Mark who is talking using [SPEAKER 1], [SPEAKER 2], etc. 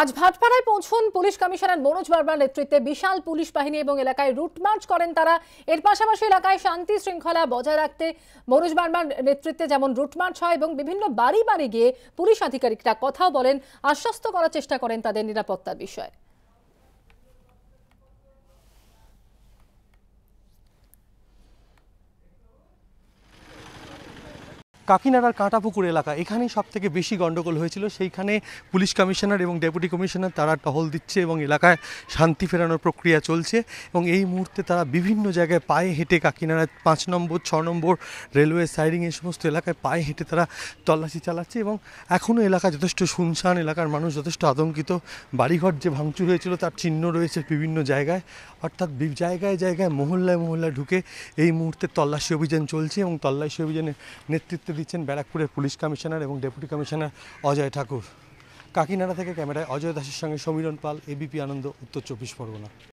[SPEAKER 1] আজ ভাটপাড়ায় পৌঁছন পুলিশ কমিশনার মনোজ বার্মার নেতৃত্বে বিশাল পুলিশ বাহিনী এবং এলাকায় রুটমার্চ করেন তারা এর পাশাপাশি এলাকায় শান্তি শৃঙ্খলা বজায় রাখতে মনোজ বার্মার নেতৃত্বে যেমন রুটমার্চ হয় এবং বিভিন্ন বাড়ি বাড়ি গিয়ে পুলিশ আধিকারিকরা কথাও বলেন আশ্বস্ত করার চেষ্টা করেন তাদের নিরাপত্তার বিষয়ে
[SPEAKER 2] কাকিনাড়ার কাঁটাপুকুর এলাকা এখানেই সব থেকে বেশি গণ্ডগোল হয়েছিল সেইখানে পুলিশ কমিশনার এবং ডেপুটি কমিশনার তারা টহল দিচ্ছে এবং এলাকায় শান্তি ফেরানোর প্রক্রিয়া চলছে এবং এই মুহূর্তে তারা বিভিন্ন জায়গায় পায়ে হেঁটে কাকিনাড়ার পাঁচ নম্বর ছ নম্বর রেলওয়ে সাইডিং এই সমস্ত এলাকায় পায়ে হেঁটে তারা তল্লাশি চালাচ্ছে এবং এখনও এলাকা যথেষ্ট শুনশান এলাকার মানুষ যথেষ্ট আতঙ্কিত বাড়িঘর যে ভাঙচুর হয়েছিল তার চিহ্ন রয়েছে বিভিন্ন জায়গায় অর্থাৎ জায়গায় জায়গায় মহল্লায় মহল্লায় ঢুকে এই মুহূর্তে তল্লাশি অভিযান চলছে এবং তল্লাশি অভিযানের নেতৃত্বে দিচ্ছেন ব্যারাকপুরের পুলিশ কমিশনার এবং ডেপুটি কমিশনার অজয় ঠাকুর কাকিনাড়া থেকে ক্যামেরায় অজয় দাসের সঙ্গে সমীরণ পাল এবিপি আনন্দ উত্তর চব্বিশ পরগনা